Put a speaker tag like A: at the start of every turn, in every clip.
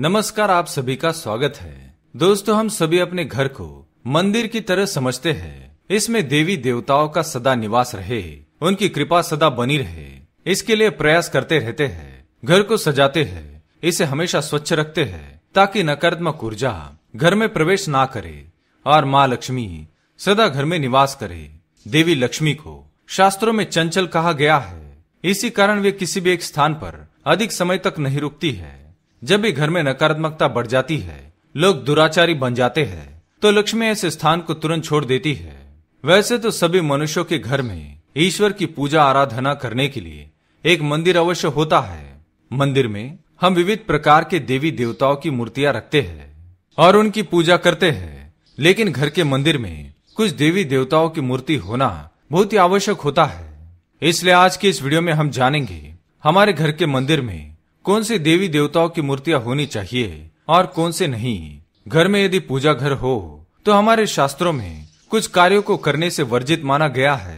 A: नमस्कार आप सभी का स्वागत है दोस्तों हम सभी अपने घर को मंदिर की तरह समझते हैं इसमें देवी देवताओं का सदा निवास रहे उनकी कृपा सदा बनी रहे इसके लिए प्रयास करते रहते हैं घर को सजाते हैं इसे हमेशा स्वच्छ रखते हैं ताकि नकारात्मक ऊर्जा घर में प्रवेश ना करे और माँ लक्ष्मी सदा घर में निवास करे देवी लक्ष्मी को शास्त्रों में चंचल कहा गया है इसी कारण वे किसी भी एक स्थान पर अधिक समय तक नहीं रुकती है जब भी घर में नकारात्मकता बढ़ जाती है लोग दुराचारी बन जाते हैं तो लक्ष्मी इस स्थान को तुरंत छोड़ देती है वैसे तो सभी मनुष्यों के घर में ईश्वर की पूजा आराधना करने के लिए एक मंदिर अवश्य होता है मंदिर में हम विविध प्रकार के देवी देवताओं की मूर्तियां रखते हैं और उनकी पूजा करते हैं लेकिन घर के मंदिर में कुछ देवी देवताओं की मूर्ति होना बहुत ही आवश्यक होता है इसलिए आज की इस वीडियो में हम जानेंगे हमारे घर के मंदिर में कौन से देवी देवताओं की मूर्तियां होनी चाहिए और कौन से नहीं घर में यदि पूजा घर हो तो हमारे शास्त्रों में कुछ कार्यों को करने से वर्जित माना गया है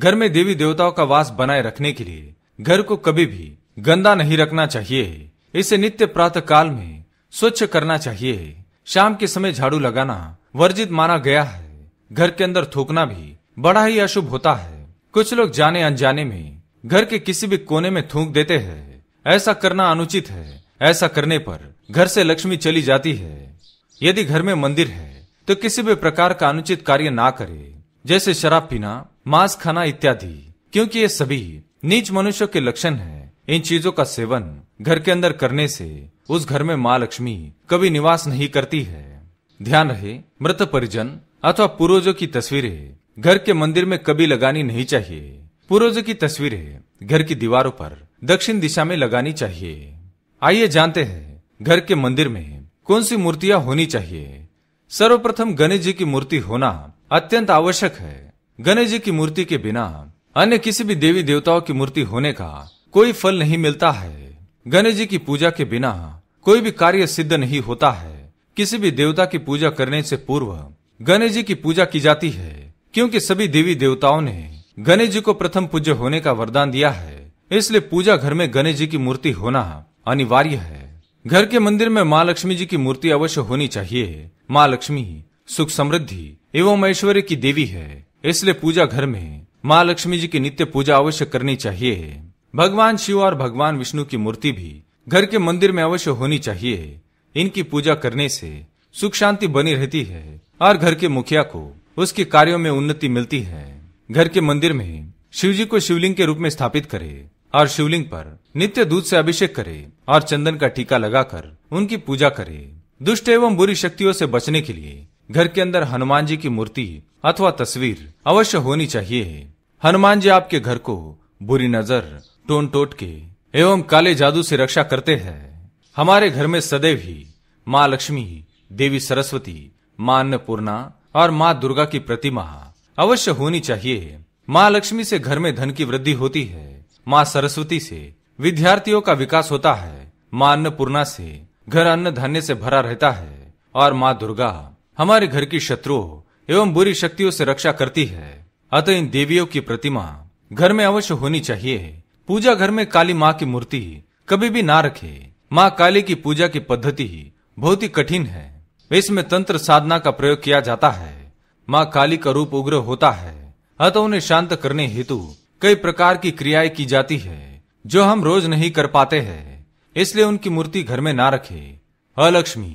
A: घर में देवी देवताओं का वास बनाए रखने के लिए घर को कभी भी गंदा नहीं रखना चाहिए इसे नित्य प्रातः काल में स्वच्छ करना चाहिए शाम के समय झाड़ू लगाना वर्जित माना गया है घर के अंदर थूकना भी बड़ा ही अशुभ होता है कुछ लोग जाने अनजाने में घर के किसी भी कोने में थूक देते हैं ऐसा करना अनुचित है ऐसा करने पर घर से लक्ष्मी चली जाती है यदि घर में मंदिर है तो किसी भी प्रकार का अनुचित कार्य ना करे जैसे शराब पीना मांस खाना इत्यादि क्योंकि ये सभी नीच मनुष्यों के लक्षण है इन चीजों का सेवन घर के अंदर करने से उस घर में माँ लक्ष्मी कभी निवास नहीं करती है ध्यान रहे मृत परिजन अथवा पूर्वजों की तस्वीरें घर के मंदिर में कभी लगानी नहीं चाहिए पूर्वजों की तस्वीरें घर की दीवारों पर दक्षिण दिशा में लगानी चाहिए आइए जानते हैं घर के मंदिर में कौन सी मूर्तियां होनी चाहिए सर्वप्रथम गणेश जी की मूर्ति होना अत्यंत आवश्यक है गणेश जी की मूर्ति के बिना अन्य किसी भी देवी देवताओं की मूर्ति होने का कोई फल नहीं मिलता है गणेश जी की पूजा के बिना कोई भी कार्य सिद्ध नहीं होता है किसी भी देवता की पूजा करने से पूर्व गणेश जी की पूजा की जाती है क्योंकि सभी देवी देवताओं ने गणेश जी को प्रथम पूज्य होने का वरदान दिया है इसलिए पूजा घर में गणेश जी की मूर्ति होना अनिवार्य है घर के मंदिर में माँ लक्ष्मी जी की मूर्ति अवश्य होनी चाहिए माँ लक्ष्मी सुख समृद्धि एवं ऐश्वर्य की देवी है इसलिए पूजा घर में माँ लक्ष्मी जी की नित्य पूजा अवश्य करनी चाहिए भगवान शिव और भगवान विष्णु की मूर्ति भी घर के मंदिर में अवश्य होनी चाहिए इनकी पूजा करने से सुख शांति बनी रहती है और घर के मुखिया को उसके कार्यों में उन्नति मिलती है घर के मंदिर में शिव जी को शिवलिंग के रूप में स्थापित करे और शिवलिंग पर नित्य दूध से अभिषेक करे और चंदन का टीका लगाकर उनकी पूजा करे दुष्ट एवं बुरी शक्तियों से बचने के लिए घर के अंदर हनुमान जी की मूर्ति अथवा तस्वीर अवश्य होनी चाहिए हनुमान जी आपके घर को बुरी नजर टोन टोट के एवं काले जादू से रक्षा करते हैं हमारे घर में सदैव ही माँ लक्ष्मी देवी सरस्वती माँ अन्नपूर्णा और माँ दुर्गा की प्रतिमा अवश्य होनी चाहिए माँ लक्ष्मी से घर में धन की वृद्धि होती है माँ सरस्वती से विद्यार्थियों का विकास होता है माँ अन्नपूर्णा से घर अन्न धान्य से भरा रहता है और माँ दुर्गा हमारे घर की शत्रुओं एवं बुरी शक्तियों से रक्षा करती है अतः इन देवियों की प्रतिमा घर में अवश्य होनी चाहिए पूजा घर में काली माँ की मूर्ति कभी भी ना रखे माँ काली की पूजा की पद्धति बहुत ही कठिन है इसमें तंत्र साधना का प्रयोग किया जाता है माँ काली का रूप उग्र होता है अतः उन्हें शांत करने हेतु कई प्रकार की क्रियाएं की जाती है जो हम रोज नहीं कर पाते हैं इसलिए उनकी मूर्ति घर में ना रखे अलक्ष्मी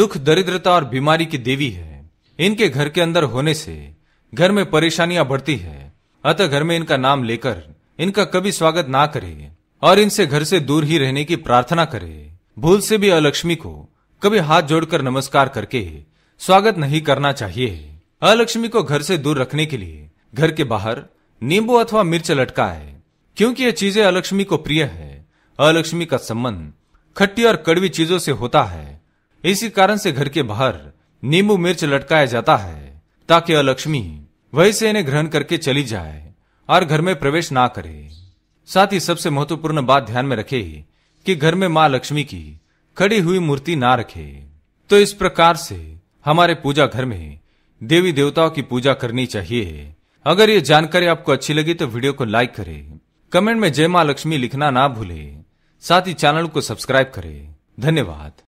A: दुख दरिद्रता और बीमारी की देवी है इनके घर के अंदर होने से घर में परेशानियां बढ़ती है अतः घर में इनका नाम लेकर इनका कभी स्वागत ना करे और इनसे घर से दूर ही रहने की प्रार्थना करे भूल से भी अलक्ष्मी को कभी हाथ जोड़कर नमस्कार करके स्वागत नहीं करना चाहिए अलक्ष्मी को घर से दूर रखने के लिए घर के बाहर नींबू अथवा मिर्च लटका है क्योंकि ये चीजें अलक्ष्मी को प्रिय है अलक्ष्मी का संबंध खट्टी और कड़वी चीजों से होता है इसी कारण से घर के बाहर नींबू मिर्च लटकाया जाता है ताकि अलक्ष्मी वही से इन्हें ग्रहण करके चली जाए और घर में प्रवेश ना करे साथ ही सबसे महत्वपूर्ण बात ध्यान में रखे कि घर में माँ लक्ष्मी की खड़ी हुई मूर्ति ना रखे तो इस प्रकार से हमारे पूजा घर में देवी देवताओं की पूजा करनी चाहिए अगर ये जानकारी आपको अच्छी लगी तो वीडियो को लाइक करें कमेंट में जय मां लक्ष्मी लिखना ना भूलें साथ ही चैनल को सब्सक्राइब करें धन्यवाद